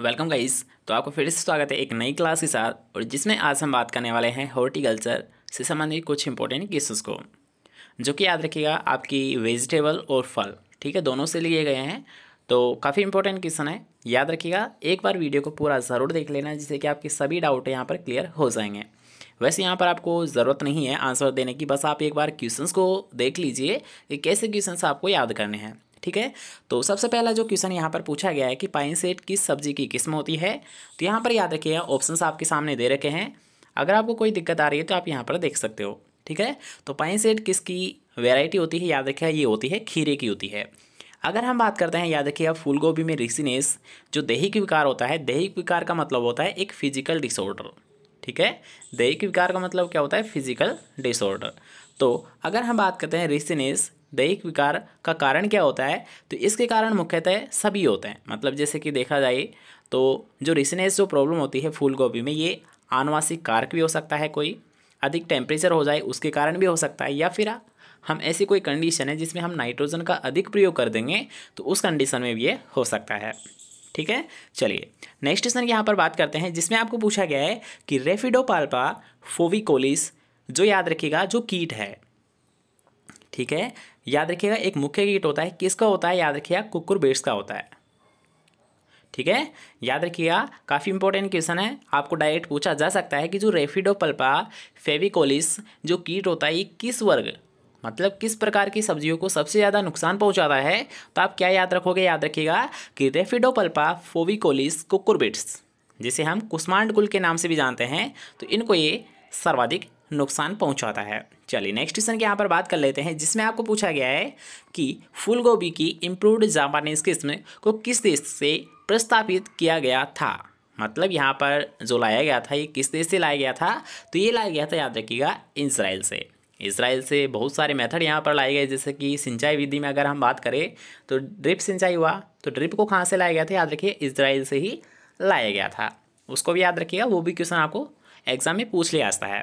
welcome guys तो आपको फिर से स्वागत है एक नई क्लास के साथ और जिसमें आज हम बात करने वाले हैं हॉर्टिकल्चर से संबंधित कुछ इंपॉर्टेंट क्वेश्चन को जो कि याद रखिएगा आपकी वेजिटेबल और फल ठीक है दोनों से लिए गए हैं तो काफ़ी इंपॉर्टेंट क्वेश्चन है याद रखिएगा एक बार वीडियो को पूरा ज़रूर देख लेना जिससे कि आपके सभी डाउट यहाँ पर क्लियर हो जाएंगे वैसे यहाँ पर आपको ज़रूरत नहीं है आंसर देने की बस आप एक बार क्वेश्चंस को देख लीजिए कि कैसे क्वेश्चंस आपको याद करने हैं ठीक है तो सबसे पहला जो क्वेश्चन यहाँ पर पूछा गया है कि पाइन सेट किस सब्जी की किस्म होती है तो यहाँ पर याद रखिएगा ऑप्शन आपके सामने दे रखे हैं अगर आपको कोई दिक्कत आ रही है तो आप यहाँ पर देख सकते हो ठीक है तो पाइन सेट किसकी वेराइटी होती है याद रखिए ये होती है खीरे की होती है अगर हम बात करते हैं याद रखिए फूल फूलगोभी में रिसिनेस जो दैहिक विकार होता है दैहिक विकार का मतलब होता है एक फिजिकल डिसऑर्डर ठीक है दैहिक विकार का मतलब क्या होता है फिजिकल डिसऑर्डर तो अगर हम बात करते हैं रिसिनेस दैहिक विकार का कारण क्या होता है तो इसके कारण मुख्यतः सभी होते हैं मतलब जैसे कि देखा जाए तो जो रिसनेस जो प्रॉब्लम होती है फूल गोभी में ये आनुवासिक कारक भी हो सकता है कोई अधिक टेम्परेचर हो जाए उसके कारण भी हो सकता है या फिर हम ऐसी कोई कंडीशन है जिसमें हम नाइट्रोजन का अधिक प्रयोग कर देंगे तो उस कंडीशन में भी ये हो सकता है ठीक है चलिए नेक्स्ट क्वेश्चन यहाँ पर बात करते हैं जिसमें आपको पूछा गया है कि रेफिडोपाल्पा फोविकोलिस जो याद रखिएगा जो कीट है ठीक है याद रखिएगा एक मुख्य कीट होता है किसका होता है याद रखिएगा कुकुर बेट्स का होता है ठीक है याद रखिएगा काफ़ी इंपॉर्टेंट क्वेश्चन है आपको डायरेक्ट पूछा जा सकता है कि जो रेफिडो पल्पा फेविकोलिस जो कीट होता है किस वर्ग मतलब किस प्रकार की सब्जियों को सबसे ज़्यादा नुकसान पहुंचाता है तो आप क्या याद रखोगे याद रखिएगा कि रेफिडोपल्पा फोविकोलिस कुकुरबिट्स जिसे हम कुष्मांड कुल के नाम से भी जानते हैं तो इनको ये सर्वाधिक नुकसान पहुंचाता है चलिए नेक्स्ट क्वेश्चन की यहाँ पर बात कर लेते हैं जिसमें आपको पूछा गया है कि फूल गोभी की इम्प्रूवड जापानीज किस्म को किस देश से प्रस्तापित किया गया था मतलब यहाँ पर जो लाया गया था ये किस देश से लाया गया था तो ये लाया गया था याद रखिएगा इसराइल से इसराइल से बहुत सारे मेथड यहाँ पर लाए गए जैसे कि सिंचाई विधि में अगर हम बात करें तो ड्रिप सिंचाई हुआ तो ड्रिप को कहाँ से लाया गया था याद रखिए इसराइल से ही लाया गया था उसको भी याद रखिएगा वो भी क्वेश्चन आपको एग्जाम में पूछ लिया आता है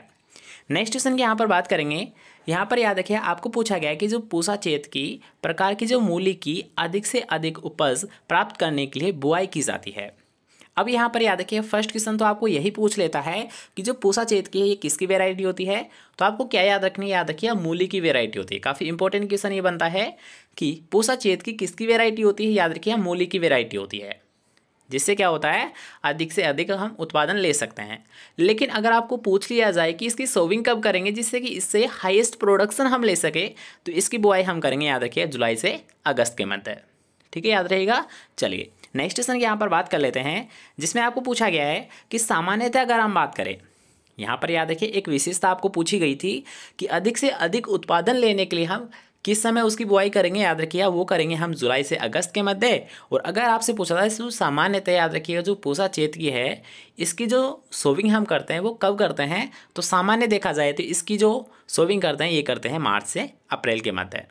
नेक्स्ट क्वेश्चन की यहाँ पर बात करेंगे यहाँ पर याद रखिए आपको पूछा गया है कि जो पूसा चेत की प्रकार की जो मूली की अधिक से अधिक उपज प्राप्त करने के लिए बुआई की जाती है अब यहाँ पर याद रखिए फर्स्ट क्वेश्चन तो आपको यही पूछ लेता है कि जो पूसा चेत की है ये किसकी वेरायटी होती है तो आपको क्या याद रखनी याद रखिए मूली की वेरायटी होती है काफ़ी इंपॉर्टेंट क्वेश्चन ये बनता है कि पूसा चेत की किसकी वेरायटी होती है याद रखिए मूली की वेरायटी होती है जिससे क्या होता है अधिक से अधिक हम उत्पादन ले सकते हैं लेकिन अगर आपको पूछ लिया जाए कि इसकी सोविंग कब करेंगे जिससे कि इससे हाईएस्ट प्रोडक्शन हम ले सके तो इसकी बुआई हम करेंगे याद रखिए जुलाई से अगस्त के मंथ ठीक है याद रहेगा चलिए नेक्स्ट क्वेश्चन यहाँ पर बात कर लेते हैं जिसमें आपको पूछा गया है कि सामान्यतः अगर हम बात करें यहाँ पर याद रखिए एक विशेषता आपको पूछी गई थी कि अधिक से अधिक उत्पादन लेने के लिए हम किस समय उसकी बुआई करेंगे याद रखिएगा वो करेंगे हम जुलाई से अगस्त के मध्य और अगर आपसे पूछा था तो सामान्यतः याद रखिएगा जो पूसा चेत की है इसकी जो सोविंग हम करते हैं वो कब करते हैं तो सामान्य देखा जाए तो इसकी जो सोविंग करते हैं ये करते हैं मार्च से अप्रैल के मध्य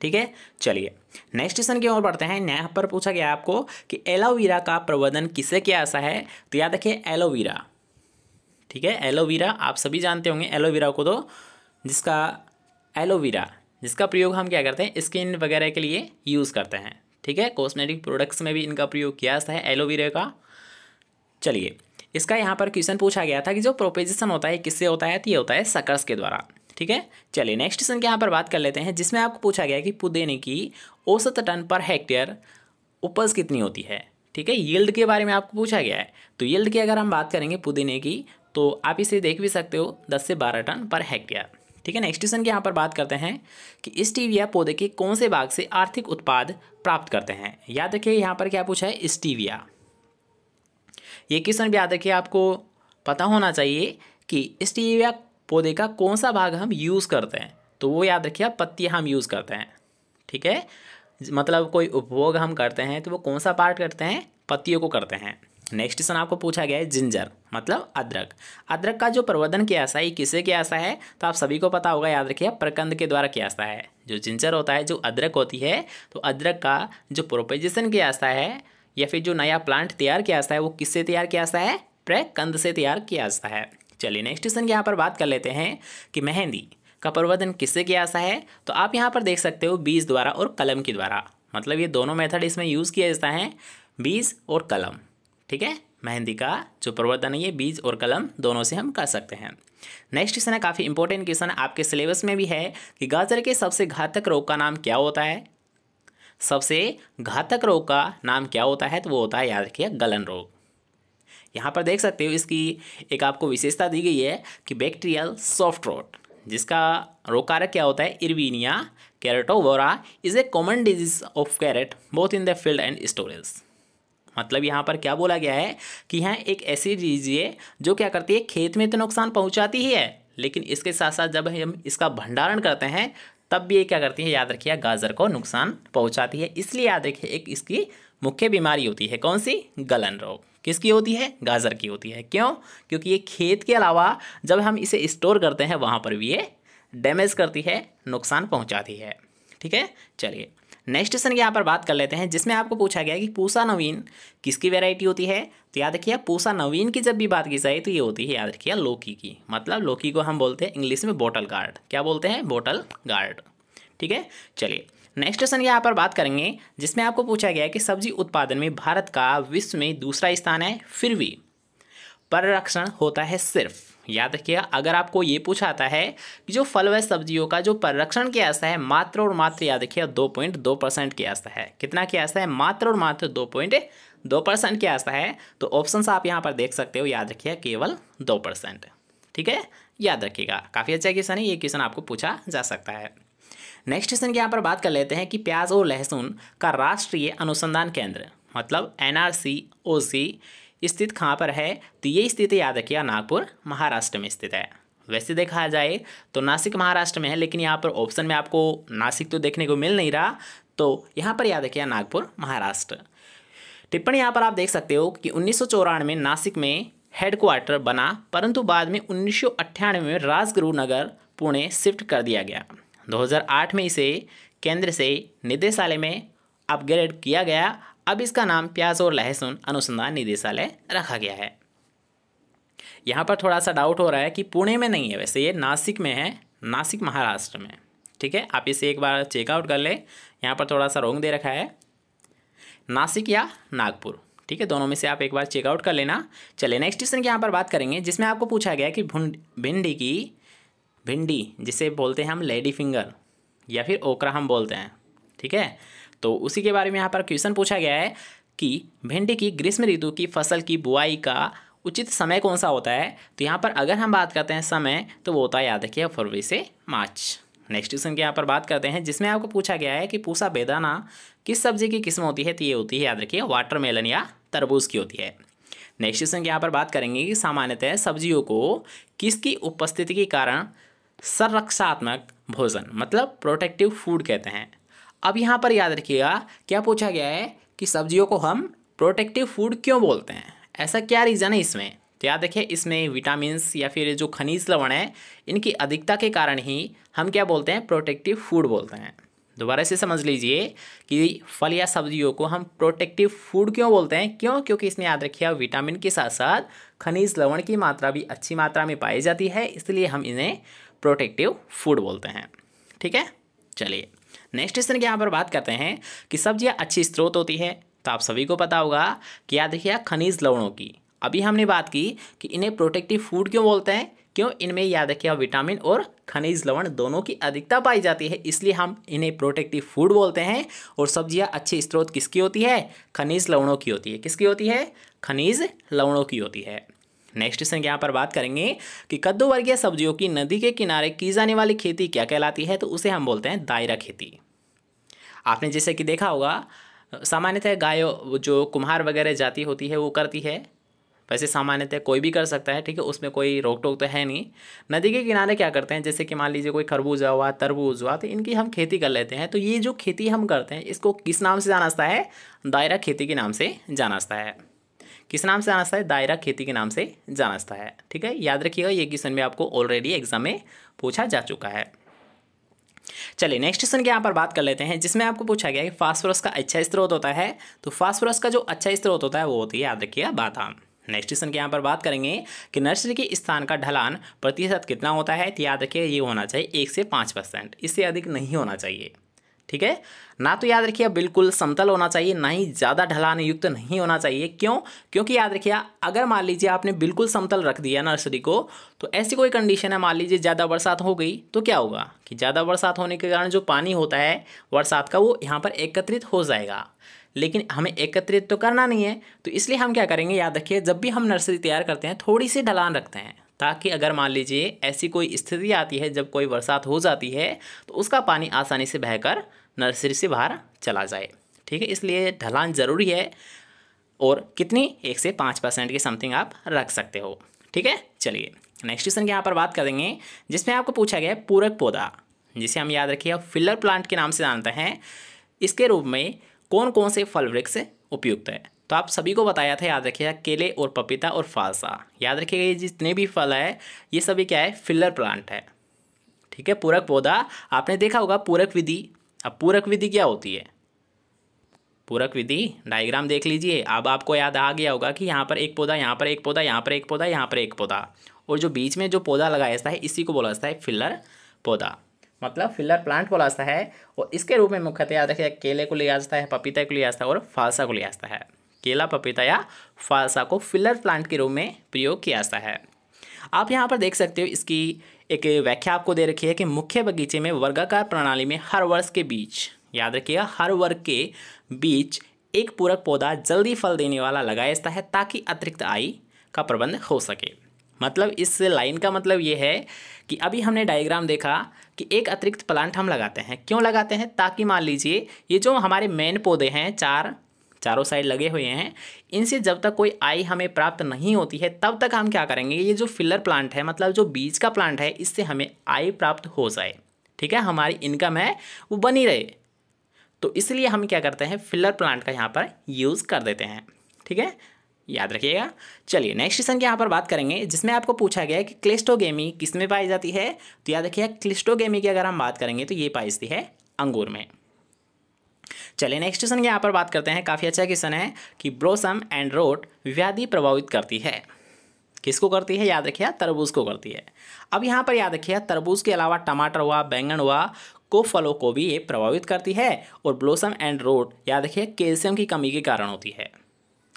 ठीक है चलिए नेक्स्ट क्वेश्चन की ओर बढ़ते हैं यहाँ पर पूछा गया आपको कि एलोवेरा का प्रवर्धन किसे किया ऐसा है तो याद रखिए एलोवेरा ठीक है एलोवेरा आप सभी जानते होंगे एलोवेरा को तो जिसका एलोवेरा जिसका प्रयोग हम क्या करते हैं स्किन वगैरह के लिए यूज़ करते हैं ठीक है कॉस्मेटिक प्रोडक्ट्स में भी इनका प्रयोग किया जाता है एलोवेरा का चलिए इसका यहाँ पर क्वेश्चन पूछा गया था कि जो प्रोपेजेशन होता है किससे होता है तो ये होता है सकर्स के द्वारा ठीक है चलिए नेक्स्ट क्वेश्चन के यहाँ पर बात कर लेते हैं जिसमें आपको पूछा गया कि पुदेने की औसत टन पर हेक्टेयर उपज कितनी होती है ठीक है यील्ड के बारे में आपको पूछा गया है तो यील्ड की अगर हम बात करेंगे पुदीने की तो आप इसे देख भी सकते हो दस से बारह टन पर हेक्टेयर ठीक है नेक्स्ट क्वेश्चन की यहाँ पर बात करते हैं कि स्टीविया पौधे के कौन से भाग से आर्थिक उत्पाद प्राप्त करते हैं याद रखिए यहाँ पर क्या पूछा है स्टीविया ये क्वेश्चन भी याद रखिए आपको पता होना चाहिए कि स्टीविया पौधे का कौन सा भाग हम यूज़ करते हैं तो वो याद रखिए आप पत्तियाँ हम यूज़ करते हैं ठीक है मतलब कोई उपभोग हम करते हैं तो वो कौन सा पार्ट करते हैं पत्तियों को करते हैं नेक्स्ट क्वेश्चन आपको पूछा गया है जिंजर मतलब अदरक अदरक का जो प्रवर्धन किया कियासा है किसे आशा है तो आप सभी को पता होगा याद रखिए प्रकंद के द्वारा किया कियासा है जो जिंजर होता है जो अदरक होती है तो अदरक का जो प्रोपोजिशन कियासा है या फिर जो नया प्लांट तैयार किया कियासा है वो किससे तैयार किया कियासा है प्रकंद से तैयार किया कियासा है चलिए नेक्स्ट क्वेश्चन की यहाँ पर बात कर लेते हैं कि मेहंदी का प्रवर्धन किससे कियासा है तो आप यहाँ पर देख सकते हो बीज द्वारा और कलम के द्वारा मतलब ये दोनों मेथड इसमें यूज़ किया जाता है बीज और कलम ठीक है मेहंदी का जो प्रवर्तन है ये बीज और कलम दोनों से हम कर सकते हैं नेक्स्ट क्वेश्चन है काफ़ी इंपॉर्टेंट क्वेश्चन आपके सिलेबस में भी है कि गाजर के सबसे घातक रोग का नाम क्या होता है सबसे घातक रोग का नाम क्या होता है तो वो होता है याद रखिए गलन रोग यहाँ पर देख सकते हो इसकी एक आपको विशेषता दी गई है कि बैक्टीरियल सॉफ्ट रोट जिसका रोग कारक क्या होता है Erwinia carotovora is a common disease of carrot both in the field and storage मतलब यहाँ पर क्या बोला गया है कि यहाँ एक ऐसी चीज़ ये जो क्या करती है खेत में तो नुकसान पहुँचाती ही है लेकिन इसके साथ साथ जब हम इसका भंडारण करते हैं तब भी ये क्या करती है याद रखिए गाजर को नुकसान पहुँचाती है इसलिए याद रखिए एक इसकी मुख्य बीमारी होती है कौन सी गलन रोग किसकी होती है गाजर की होती है क्यों क्योंकि ये खेत के अलावा जब हम इसे स्टोर करते हैं वहाँ पर भी ये डैमेज करती है नुकसान पहुँचाती है ठीक है चलिए नेक्स्ट क्वेश्चन की यहाँ पर बात कर लेते हैं जिसमें आपको पूछा गया कि पूसा नवीन किसकी वेराइटी होती है तो याद रखिए पूसा नवीन की जब भी बात की जाए तो ये होती है याद रखिए लोकी की मतलब लोकी को हम बोलते हैं इंग्लिश में बोटल गार्ड क्या बोलते हैं बोटल गार्ड ठीक है चलिए नेक्स्ट क्वेश्चन यहाँ पर बात करेंगे जिसमें आपको पूछा गया है कि सब्जी उत्पादन में भारत का विश्व में दूसरा स्थान है फिर भी पररक्षण होता है सिर्फ याद रखिएगा अगर आपको ये पूछा आता है कि जो फल व सब्जियों का जो परिरक्षण किया आस्था है मात्र और मात्र याद रखिए दो पॉइंट दो परसेंट की आस्था है कितना की आस्था है मात्र और मात्र दो पॉइंट दो परसेंट की आस्था है तो ऑप्शन आप यहाँ पर देख सकते हो याद रखिए केवल दो परसेंट ठीक है याद रखिएगा काफ़ी अच्छा क्वेश्चन है ये क्वेश्चन आपको पूछा जा सकता है नेक्स्ट क्वेश्चन की यहाँ पर बात कर लेते हैं कि प्याज और लहसुन का राष्ट्रीय अनुसंधान केंद्र मतलब एन आर स्थित कहाँ पर है तो ये स्थिति याद रखिए नागपुर महाराष्ट्र में स्थित है वैसे देखा जाए तो नासिक महाराष्ट्र में है लेकिन यहाँ पर ऑप्शन में आपको नासिक तो देखने को मिल नहीं रहा तो यहाँ पर याद रखिए नागपुर महाराष्ट्र टिप्पणी यहाँ पर आप देख सकते हो कि उन्नीस में नासिक में हेडक्वार्टर बना परंतु बाद में उन्नीस में राजगुरु नगर पुणे शिफ्ट कर दिया गया 2008 में इसे केंद्र से निदेशालय में अपग्रेड किया गया अब इसका नाम प्याज और लहसुन अनुसंधान निदेशालय रखा गया है यहाँ पर थोड़ा सा डाउट हो रहा है कि पुणे में नहीं है वैसे ये नासिक में है नासिक महाराष्ट्र में ठीक है आप इसे एक बार चेकआउट कर ले यहाँ पर थोड़ा सा रोंग दे रखा है नासिक या नागपुर ठीक है दोनों में से आप एक बार चेकआउट कर लेना चलिए नेक्स्ट क्वेश्चन की यहाँ पर बात करेंगे जिसमें आपको पूछा गया कि भिंडी की भिंडी जिसे बोलते हैं हम लेडी फिंगर या फिर ओकरा हम बोलते हैं ठीक है तो उसी के बारे में यहाँ पर क्वेश्चन पूछा गया है कि भिंडी की ग्रीष्म ऋतु की फसल की बुआई का उचित समय कौन सा होता है तो यहाँ पर अगर हम बात करते हैं समय तो वो होता है याद रखिए फरवरी से मार्च नेक्स्ट क्वेश्चन की यहाँ पर बात करते हैं जिसमें आपको पूछा गया है कि पूसा बेदाना किस सब्जी की किस्म होती है तो ये होती है याद रखिए वाटरमेलन या तरबूज की होती है नेक्स्ट क्वेश्चन की यहाँ पर बात करेंगे कि सामान्यतः सब्जियों को किसकी उपस्थिति के कारण संरक्षात्मक भोजन मतलब प्रोटेक्टिव फूड कहते हैं अब यहाँ पर याद रखिएगा क्या पूछा गया है कि सब्जियों को हम प्रोटेक्टिव फूड क्यों बोलते हैं ऐसा क्या रीज़न है इसमें तो याद रखिए इसमें विटामिन या फिर जो खनिज लवण है इनकी अधिकता के कारण ही हम क्या बोलते हैं प्रोटेक्टिव फूड बोलते हैं दोबारा से समझ लीजिए कि फल या सब्जियों को हम प्रोटेक्टिव फूड क्यों बोलते हैं क्यों क्योंकि इसमें याद रखिए विटामिन के साथ साथ खनिज लवण की मात्रा भी अच्छी मात्रा में पाई जाती है इसलिए हम इन्हें प्रोटेक्टिव फूड बोलते हैं ठीक है चलिए नेक्स्ट क्वेश्चन की यहाँ पर बात करते हैं कि सब्जियाँ अच्छी स्रोत होती है तो आप सभी को पता होगा कि याद रखिए खनिज लवणों की अभी हमने बात की कि इन्हें प्रोटेक्टिव फूड क्यों बोलते हैं क्यों इनमें याद रखिए विटामिन और खनिज लवण दोनों की अधिकता पाई जाती है इसलिए हम इन्हें प्रोटेक्टिव फूड बोलते हैं और सब्जियां अच्छे स्रोत किसकी होती है खनिज लवणों की होती है किसकी होती है खनिज लवणों की होती है नेक्स्ट क्वेश्चन यहाँ पर बात करेंगे कि कद्दू वर्गीय सब्जियों की नदी के किनारे की जाने वाली खेती क्या कहलाती है तो उसे हम बोलते हैं दायरा खेती आपने जैसे कि देखा होगा सामान्यतः गाय जो कुम्हार वगैरह जाति होती है वो करती है वैसे सामान्यतः कोई भी कर सकता है ठीक है उसमें कोई रोक टोक तो है नहीं नदी के किनारे क्या करते हैं जैसे कि मान लीजिए कोई खरबूजा हुआ तरबूज हुआ तो इनकी हम खेती कर लेते हैं तो ये जो खेती हम करते हैं इसको किस नाम से जाना जाता है दायरा खेती के नाम से जाना जाता है किस नाम से जाना जाता है दायरा खेती के नाम से जाना जाता है ठीक है याद रखिएगा ये क्वेश्चन भी आपको ऑलरेडी एग्जाम में पूछा जा चुका है चलिए नेक्स्ट क्वेश्चन की यहाँ पर बात कर लेते हैं जिसमें आपको पूछा गया कि फास्फोरस का अच्छा स्त्रोत होता है तो फास्फोरस का जो अच्छा स्त्रोत होता है वो होती है याद रखिएगा बादाम नेक्स्ट क्वेश्चन के यहाँ पर बात करेंगे कि नर्सरी के स्थान का ढलान प्रतिशत कितना होता है तो याद रखिए ये होना चाहिए एक से पाँच परसेंट इससे अधिक नहीं होना चाहिए ठीक है ना तो याद रखिए बिल्कुल समतल होना चाहिए ना ही ज़्यादा ढलान युक्त तो नहीं होना चाहिए क्यों क्योंकि याद रखिए अगर मान लीजिए आपने बिल्कुल समतल रख दिया नर्सरी को तो ऐसी कोई कंडीशन है मान लीजिए ज़्यादा बरसात हो गई तो क्या होगा कि ज़्यादा बरसात होने के कारण जो पानी होता है बरसात का वो यहाँ पर एकत्रित हो जाएगा लेकिन हमें एकत्रित तो करना नहीं है तो इसलिए हम क्या करेंगे याद रखिए जब भी हम नर्सरी तैयार करते हैं थोड़ी सी ढलान रखते हैं ताकि अगर मान लीजिए ऐसी कोई स्थिति आती है जब कोई बरसात हो जाती है तो उसका पानी आसानी से बहकर नर्सरी से बाहर चला जाए ठीक है इसलिए ढलान ज़रूरी है और कितनी एक से पाँच परसेंट की समथिंग आप रख सकते हो ठीक है चलिए नेक्स्ट क्वेश्चन की यहाँ पर बात करेंगे जिसमें आपको पूछा गया है पूरक पौधा जिसे हम याद रखिए फिलर प्लांट के नाम से जानते हैं इसके रूप में कौन कौन से फल वृक्ष उपयुक्त है तो आप सभी को बताया था याद रखिएगा केले और पपीता और फालसा याद रखिएगा ये जितने भी फल है ये सभी क्या है फिलर प्लांट है ठीक है पूरक पौधा आपने देखा होगा पूरक विधि अब पूरक विधि क्या होती है पूरक विधि डायग्राम देख लीजिए अब आपको याद आ गया होगा कि यहाँ पर एक पौधा यहाँ पर एक पौधा यहाँ पर एक पौधा यहाँ पर एक पौधा और जो बीच में जो पौधा लगाया जाता है इसी को बोला जाता है फिलर पौधा मतलब फिलर प्लांट बोला जाता है और इसके रूप में मुख्यतः याद रखिए केले को लिया जाता है पपीता को लिया जाता है और फालसा को लिया जाता है केला पपीता या फालसा को फिलर प्लांट के रूप में प्रयोग किया जाता है आप यहाँ पर देख सकते हो इसकी एक व्याख्या आपको दे रखी है कि मुख्य बगीचे में वर्गाकार प्रणाली में हर वर्ष के बीच याद रखिएगा हर वर्ग के बीच एक पूरक पौधा जल्दी फल देने वाला लगाया जाता है ताकि अतिरिक्त आय का प्रबंध हो सके मतलब इस लाइन का मतलब ये है कि अभी हमने डायग्राम देखा कि एक अतिरिक्त प्लांट हम लगाते हैं क्यों लगाते हैं ताकि मान लीजिए ये जो हमारे मेन पौधे हैं चार चारों साइड लगे हुए हैं इनसे जब तक कोई आई हमें प्राप्त नहीं होती है तब तक हम क्या करेंगे ये जो फिलर प्लांट है मतलब जो बीज का प्लांट है इससे हमें आई प्राप्त हो जाए ठीक है हमारी इनकम है वो बनी रहे तो इसलिए हम क्या करते हैं फिलर प्लांट का यहाँ पर यूज़ कर देते हैं ठीक है याद रखिएगा चलिए नेक्स्ट क्वेश्चन की यहाँ पर बात करेंगे जिसमें आपको पूछा गया है कि क्लिस्टोगेमी किस में पाई जाती है तो याद रखिएगा क्लिस्टोगेमी की अगर हम बात करेंगे तो ये पाई जाती है अंगूर में चलिए नेक्स्ट क्वेश्चन यहाँ पर बात करते हैं काफ़ी अच्छा क्वेश्चन है कि ब्रोसम एंड रोट व्याधि प्रभावित करती है किसको करती है याद रखिए तरबूज को करती है अब यहाँ पर याद रखिए तरबूज के अलावा टमाटर हुआ बैंगन हुआ को फलों को भी ये प्रभावित करती है और ब्लोसम एंड रोट याद रखिए कैल्शियम की कमी के कारण होती है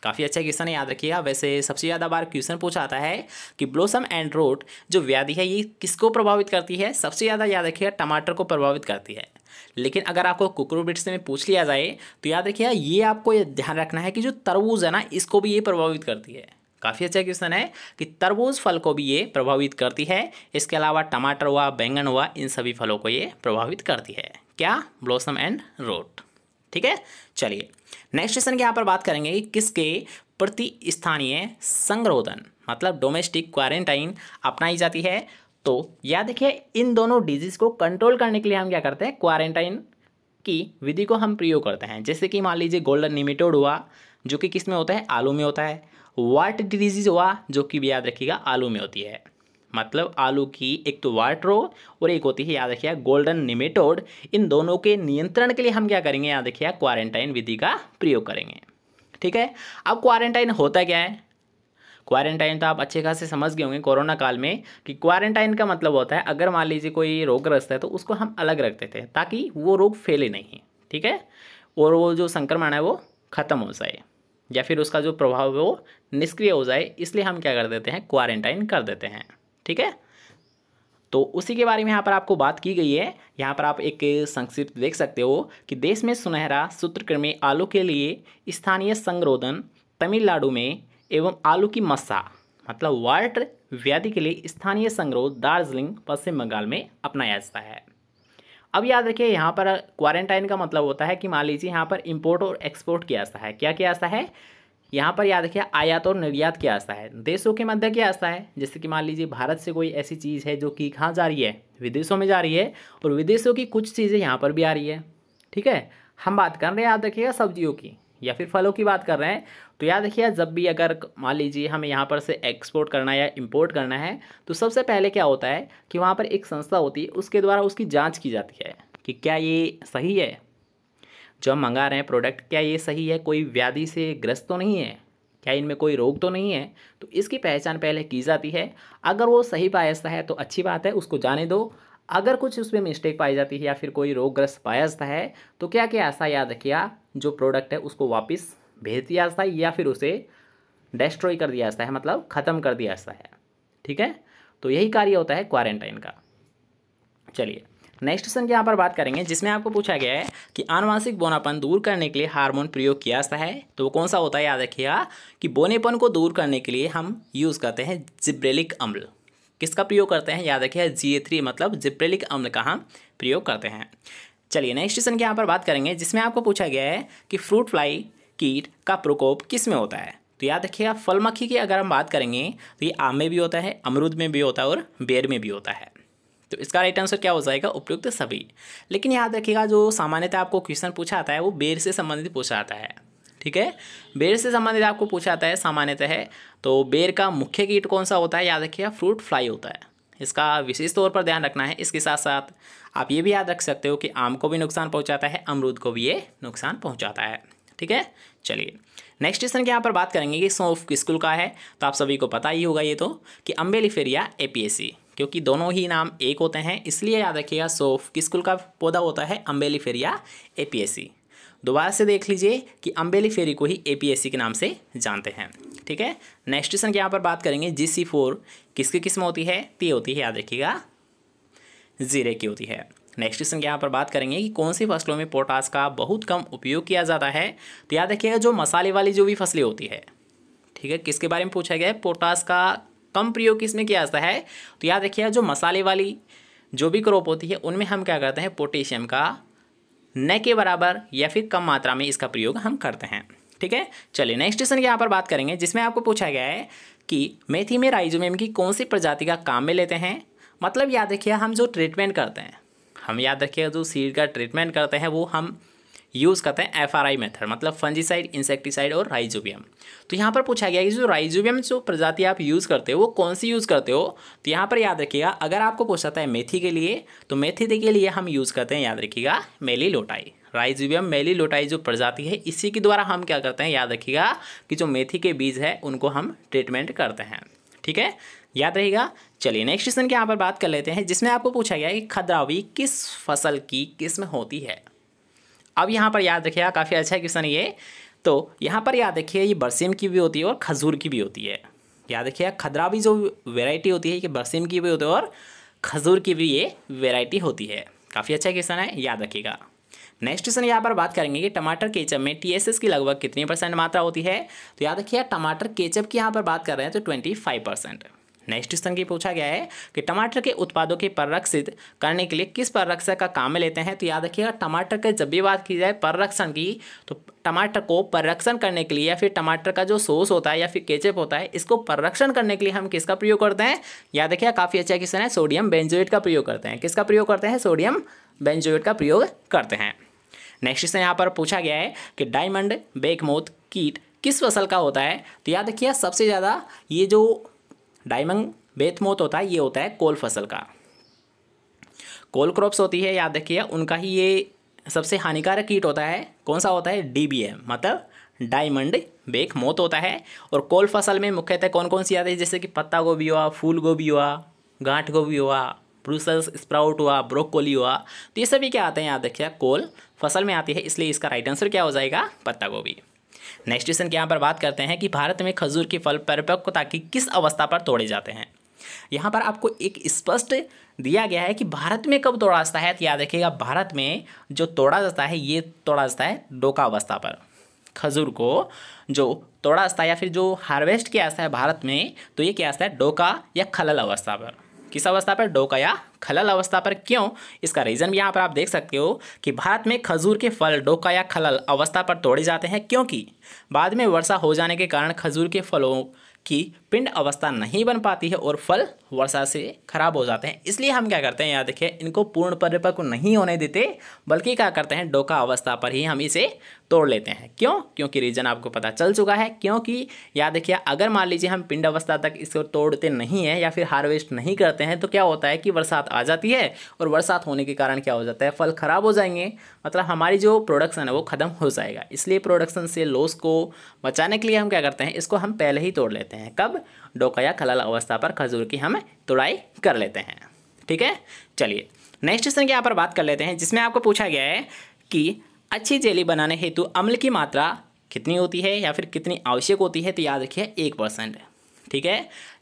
काफ़ी अच्छा क्वेश्चन है याद रखिएगा वैसे सबसे ज़्यादा बार क्वेश्चन पूछा आता है कि ब्लोसम एंड रोट जो व्याधि है ये किसको प्रभावित करती है सबसे ज़्यादा याद रखिएगा टमाटर को प्रभावित करती है लेकिन अगर आपको कुकरोबिट्स में पूछ लिया जाए तो याद रखिए ये आपको ये ध्यान रखना है कि जो तरबूज है ना इसको भी ये प्रभावित करती है काफ़ी अच्छा क्वेश्चन है कि तरबूज फल को भी ये प्रभावित करती है इसके अलावा टमाटर हुआ बैंगन हुआ इन सभी फलों को ये प्रभावित करती है क्या ब्लॉसम एंड रोट ठीक है चलिए नेक्स्ट क्वेश्चन की यहाँ पर बात करेंगे कि किसके प्रति स्थानीय संग्रोधन मतलब डोमेस्टिक क्वारंटाइन अपनाई जाती है तो याद रखिए इन दोनों डिजीज़ को कंट्रोल करने के लिए हम क्या करते हैं क्वारंटाइन की विधि को हम प्रयोग करते हैं जैसे कि मान लीजिए गोल्डन लिमिटेड हुआ जो कि किस में होता है आलू में होता है वाट डिजीज़ हुआ जो कि याद रखिएगा आलू में होती है मतलब आलू की एक तो रोग और एक होती है याद रखिएगा गोल्डन निमेटोड इन दोनों के नियंत्रण के लिए हम क्या करेंगे याद रखिएगा क्वारंटाइन विधि का प्रयोग करेंगे ठीक है अब क्वारंटाइन होता क्या है क्वारंटाइन तो आप अच्छे खासे समझ गए होंगे कोरोना काल में कि क्वारंटाइन का मतलब होता है अगर मान लीजिए कोई रोग है तो उसको हम अलग रखते थे ताकि वो रोग फैले नहीं ठीक है और वो जो संक्रमण है वो ख़त्म हो जाए या फिर उसका जो प्रभाव है वो निष्क्रिय हो जाए इसलिए हम क्या कर देते हैं क्वारंटाइन कर देते हैं ठीक है तो उसी के बारे में यहाँ पर आपको बात की गई है यहाँ पर आप एक संक्षिप्त देख सकते हो कि देश में सुनहरा सूत्रकृमि आलू के लिए स्थानीय संग्रोधन तमिलनाडु में एवं आलू की मसा मतलब वाइट व्याधि के लिए स्थानीय संग्रह दार्जिलिंग पश्चिम बंगाल में अपनाया जाता है अब याद रखिए यहाँ पर क्वारंटाइन का मतलब होता है कि मान लीजिए यहाँ पर इम्पोर्ट और एक्सपोर्ट किया जाता है क्या किया जाता है यहाँ पर याद रखिए आयात और निर्यात किया जाता है देशों के मध्य क्या आता है जैसे कि मान लीजिए भारत से कोई ऐसी चीज़ है जो कि कहाँ जा रही है विदेशों में जा रही है और विदेशों की कुछ चीज़ें यहाँ पर भी आ रही है ठीक है हम बात कर रहे हैं याद रखिएगा सब्जियों की या फिर फलों की बात कर रहे हैं तो याद रखिए जब भी अगर मान लीजिए हमें यहाँ पर से एक्सपोर्ट करना है या इंपोर्ट करना है तो सबसे पहले क्या होता है कि वहाँ पर एक संस्था होती है उसके द्वारा उसकी जाँच की जाती है कि क्या ये सही है जो हम मंगा रहे हैं प्रोडक्ट क्या ये सही है कोई व्याधि से ग्रस्त तो नहीं है क्या इनमें कोई रोग तो नहीं है तो इसकी पहचान पहले की जाती है अगर वो सही पाया है तो अच्छी बात है उसको जाने दो अगर कुछ उसमें मिस्टेक पाई जाती है या फिर कोई रोगग्रस्त पाया जाता है तो क्या क्या ऐसा याद रखिएगा जो प्रोडक्ट है उसको वापस भेज दिया जाता है या फिर उसे डिस्ट्रॉय कर दिया जाता है मतलब ख़त्म कर दिया जाता है ठीक है तो यही कार्य होता है क्वारंटाइन का चलिए नेक्स्ट क्वेश्चन की यहाँ पर बात करेंगे जिसमें आपको पूछा गया है कि आनुवांशिक बोनापन दूर करने के लिए हार्मोन प्रयोग किया जाता है तो वो कौन सा होता है याद रखिएगा कि बोनेपन को दूर करने के लिए हम यूज़ करते हैं जिब्रेलिक अम्ल किसका प्रयोग करते हैं याद रखिए जी थ्री मतलब जिप्रेलिक अम्ल का हम प्रयोग करते हैं चलिए नेक्स्ट क्वेश्चन की यहाँ पर बात करेंगे जिसमें आपको पूछा गया है कि फ्रूट फ्लाई कीट का प्रकोप किस में होता है तो याद रखिएगा फल मक्खी की अगर हम बात करेंगे तो ये आम में भी होता है अमरूद में भी होता है और बेर में भी होता है तो इसका राइट आंसर क्या हो जाएगा उपयुक्त सभी लेकिन याद रखिएगा जो सामान्यतः आपको क्वेश्चन पूछा आता है वो बेर से संबंधित पूछा आता है ठीक है बेर से संबंधित आपको पूछा जाता है सामान्यतः तो बेर का मुख्य कीट कौन सा होता है याद रखिए फ्रूट फ्लाई होता है इसका विशेष तौर पर ध्यान रखना है इसके साथ साथ आप ये भी याद रख सकते हो कि आम को भी नुकसान पहुंचाता है अमरूद को भी ये नुकसान पहुंचाता है ठीक है चलिए नेक्स्ट क्वेश्चन की यहाँ पर बात करेंगे कि सौंफ किस कुल का है तो आप सभी को पता ही होगा ये तो कि अम्बेलीफेरिया ए क्योंकि दोनों ही नाम एक होते हैं इसलिए याद रखिएगा सौंफ किस कुल का पौधा होता है अम्बेलीफेरिया ए दोबारा से देख लीजिए कि अम्बेली फेरी को ही ए के नाम से जानते हैं ठीक है नेक्स्ट क्वेश्चन की यहाँ पर बात करेंगे जी सी फोर किसकी किस्म होती है ती होती है याद रखिएगा जीरे की होती है नेक्स्ट क्वेश्चन के यहाँ पर बात करेंगे कि कौन सी फसलों में पोटास का बहुत कम उपयोग किया जाता है तो याद रखिएगा जो मसाले वाली जो भी फसलें होती है ठीक है किसके बारे में पूछा गया है पोटास का कम प्रयोग किसमें किया जाता है तो याद रखिएगा जो मसाले वाली जो भी क्रॉप होती है उनमें हम क्या करते हैं पोटेशियम का न के बराबर या फिर कम मात्रा में इसका प्रयोग हम करते हैं ठीक है चलिए नेक्स्ट क्वेश्चन की यहाँ पर बात करेंगे जिसमें आपको पूछा गया है कि मेथी में राइजोमेम की कौन सी प्रजाति का काम में लेते हैं मतलब याद रखिए हम जो ट्रीटमेंट करते हैं हम याद रखिए जो सीड का ट्रीटमेंट करते हैं वो हम यूज़ करते हैं एफ आर आई मेथड मतलब फंजीसाइड इंसेक्टिसाइड और राइजोबियम तो यहाँ पर पूछा गया कि जो राइजोबियम जो प्रजाति आप यूज़ करते हो वो कौन सी यूज़ करते हो तो यहाँ पर याद रखिएगा अगर आपको पूछता है मेथी के लिए तो मेथी के लिए हम यूज़ करते हैं याद रखिएगा मेली लोटाई राइजोबियम मेली लोटाई जो प्रजाति है इसी के द्वारा हम क्या करते हैं याद रखिएगा कि जो मेथी के बीज है उनको हम ट्रीटमेंट करते हैं ठीक है याद रहेगा चलिए नेक्स्ट क्वेश्चन की यहाँ पर बात कर लेते हैं जिसमें आपको पूछा गया है कि खदरावी किस फसल की किस्म होती है अब यहाँ पर याद रखिएगा काफ़ी अच्छा क्वेश्चन ये तो यहाँ पर याद रखिए ये बरसीम की भी होती है और खजूर की भी होती है याद रखिएगा खदरा भी जो वेराइटी होती है ये बरसीम की भी होती है और खजूर की भी ये वेराइटी होती है काफ़ी अच्छा क्वेश्चन है याद रखिएगा नेक्स्ट क्वेश्चन यहाँ पर बात करेंगे कि टमाटर केचप में टी की लगभग कितनी परसेंट मात्रा होती है तो याद रखिए टमाटर केचप की यहाँ पर बात कर रहे हैं तो twenty five percent next question की पूछा गया है कि टमाटर के उत्पादों की पररक्षित करने के लिए किस पररक्षक का काम लेते हैं तो याद रखिएगा टमाटर के जब भी बात की जाए पररक्षण की तो टमाटर को पररक्षण करने के लिए या फिर टमाटर का जो सोस होता है या फिर केचप होता है इसको पररक्षण करने के लिए हम किसका प्रयोग करते हैं याद रखिएगा काफ़ी अच्छा क्वेश्चन है सोडियम बेंजोएट का प्रयोग करते हैं किसका प्रयोग करते हैं सोडियम बेंजोएट का प्रयोग करते हैं नेक्स्ट क्वेश्चन यहाँ पर पूछा गया है कि डायमंड बेकमोथ कीट किस फसल का होता है तो याद रखिए सबसे ज़्यादा ये जो डायमंग बेथमोत होता है ये होता है कोल फसल का कोल क्रॉप्स होती है याद रखिए उनका ही ये सबसे हानिकारक कीट होता है कौन सा होता है डीबीएम मतलब डायमंड बेक मोत होता है और कोल फसल में मुख्यतः कौन कौन सी आती है जैसे कि पत्ता गोभी हुआ फूल गोभी हुआ गांठ गोभी हुआ ब्रूसल्स स्प्राउट हुआ ब्रोकोली हुआ तो ये सभी क्या आते हैं याद रखिए कोल फसल में आती है इसलिए इसका राइट आंसर क्या हो जाएगा पत्ता गोभी नेक्स्ट क्वेश्चन की यहाँ पर बात करते हैं कि भारत में खजूर के फल परिपक्वता की किस अवस्था पर तोड़े जाते हैं यहाँ पर आपको एक स्पष्ट दिया गया है कि भारत में कब तोड़ा जाता है तो याद रखिएगा भारत में जो तोड़ा जाता है ये तोड़ा जाता है डोका अवस्था पर खजूर को जो तोड़ा जाता है या फिर जो हार्वेस्ट किया जाता है भारत में तो ये क्या आता है डोका या खलल अवस्था पर किस अवस्था पर डोका या खलल अवस्था पर क्यों इसका रीज़न भी यहाँ पर आप देख सकते हो कि भारत में खजूर के फल डोका या खलल अवस्था पर तोड़े जाते हैं क्योंकि बाद में वर्षा हो जाने के कारण खजूर के फलों कि पिंड अवस्था नहीं बन पाती है और फल वर्षा से खराब हो जाते हैं इसलिए हम क्या करते हैं यहाँ देखिए इनको पूर्ण परिपक्व नहीं होने देते बल्कि क्या करते हैं डोका अवस्था पर ही हम इसे तोड़ लेते हैं क्यों क्योंकि रीजन आपको पता चल चुका है क्योंकि याद देखिए अगर मान लीजिए हम पिंड अवस्था तक इसको तोड़ते नहीं है या फिर हार्वेस्ट नहीं करते हैं तो क्या होता है कि बरसात आ जाती है और बरसात होने के कारण क्या हो जाता है फल ख़राब हो जाएंगे मतलब हमारी जो प्रोडक्शन है वो ख़त्म हो जाएगा इसलिए प्रोडक्शन से लॉस को बचाने के लिए हम क्या करते हैं इसको हम पहले ही तोड़ लेते हैं लेते हैं कब डोका या खलल अवस्था पर खजूर की हम तुड़ाई कर लेते हैं ठीक है चलिए नेक्स्ट क्वेश्चन की यहाँ पर बात कर लेते हैं जिसमें आपको पूछा गया है कि अच्छी जेली बनाने हेतु अम्ल की मात्रा कितनी होती है या फिर कितनी आवश्यक होती है तो याद रखिए एक परसेंट ठीक है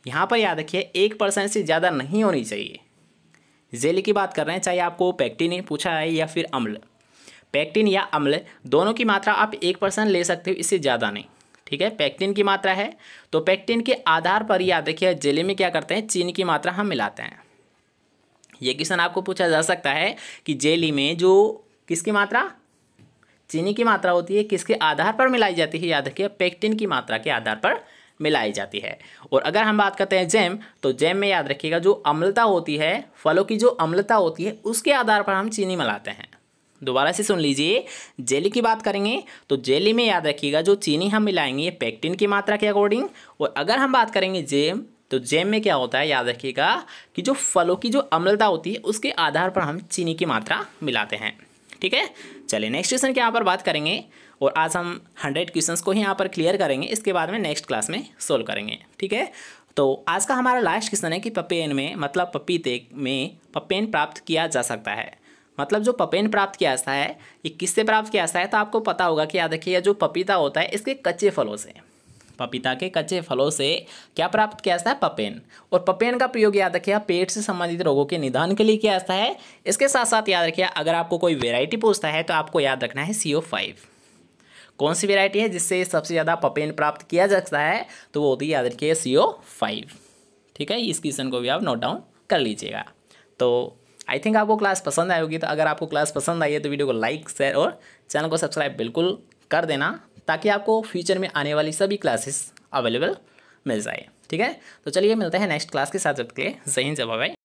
यहाँ पर याद रखिए एक परसेंट से ज़्यादा नहीं होनी चाहिए जेली की बात कर रहे हैं चाहे आपको पैक्टिन पूछा है या फिर अम्ल पैक्टिन या अम्ल दोनों की मात्रा आप एक परसेंट ले सकते हो इससे ज़्यादा नहीं ठीक है पैक्टिन की मात्रा है तो पैक्टिन के आधार पर याद देखिए जेली में क्या करते हैं चीनी की मात्रा हम मिलाते हैं ये क्वेश्चन आपको पूछा जा सकता है कि जेली में जो किसकी मात्रा चीनी की मात्रा होती है किसके आधार पर मिलाई जाती है याद रखिए पेक्टिन की मात्रा के आधार पर मिलाई जाती है और अगर हम बात करते हैं जैम तो जैम में याद रखिएगा जो अम्लता होती है फलों की जो अम्लता होती है उसके आधार पर हम चीनी मिलाते हैं दोबारा से सुन लीजिए जेली की बात करेंगे तो जेली में याद रखिएगा जो चीनी हम मिलाएंगे ये पैक्टिन की मात्रा के अकॉर्डिंग और अगर हम बात करेंगे जेम तो जेम में क्या होता है याद रखिएगा कि जो फलों की जो अम्लता होती है उसके आधार पर हम चीनी की मात्रा मिलाते हैं ठीक है चलिए नेक्स्ट क्वेश्चन के यहाँ पर बात करेंगे और आज हम हंड्रेड क्वेश्चन को ही यहाँ पर क्लियर करेंगे इसके बाद में नेक्स्ट क्लास में सोल्व करेंगे ठीक है तो आज का हमारा लास्ट क्वेश्चन है कि पपेन में मतलब पपीते में पपेन प्राप्त किया जा सकता है मतलब जो पपेन प्राप्त किया जाता है ये किससे प्राप्त किया जाता है तो आपको पता होगा कि याद रखिए जो पपीता होता है इसके कच्चे फलों से पपीता के कच्चे फलों से क्या प्राप्त किया जाता है पपेन और पपेन का प्रयोग याद रखिए पेट से संबंधित रोगों के निदान के लिए किया जाता है इसके साथ साथ याद रखिए अगर आपको कोई वेराइटी पूछता है तो आपको याद रखना है सी कौन सी वेराइटी है जिससे सबसे ज़्यादा पपेन प्राप्त किया जा सकता है तो वो होती है याद रखिए सी ठीक है इस क्वेश्चन को भी आप नोट डाउन कर लीजिएगा तो आई थिंक आपको क्लास पसंद आई होगी तो अगर आपको क्लास पसंद आई है तो वीडियो को लाइक शेयर और चैनल को सब्सक्राइब बिल्कुल कर देना ताकि आपको फ्यूचर में आने वाली सभी क्लासेस अवेलेबल मिल जाए ठीक है तो चलिए मिलते हैं नेक्स्ट क्लास के साथ जब के लिए जहीन जवाब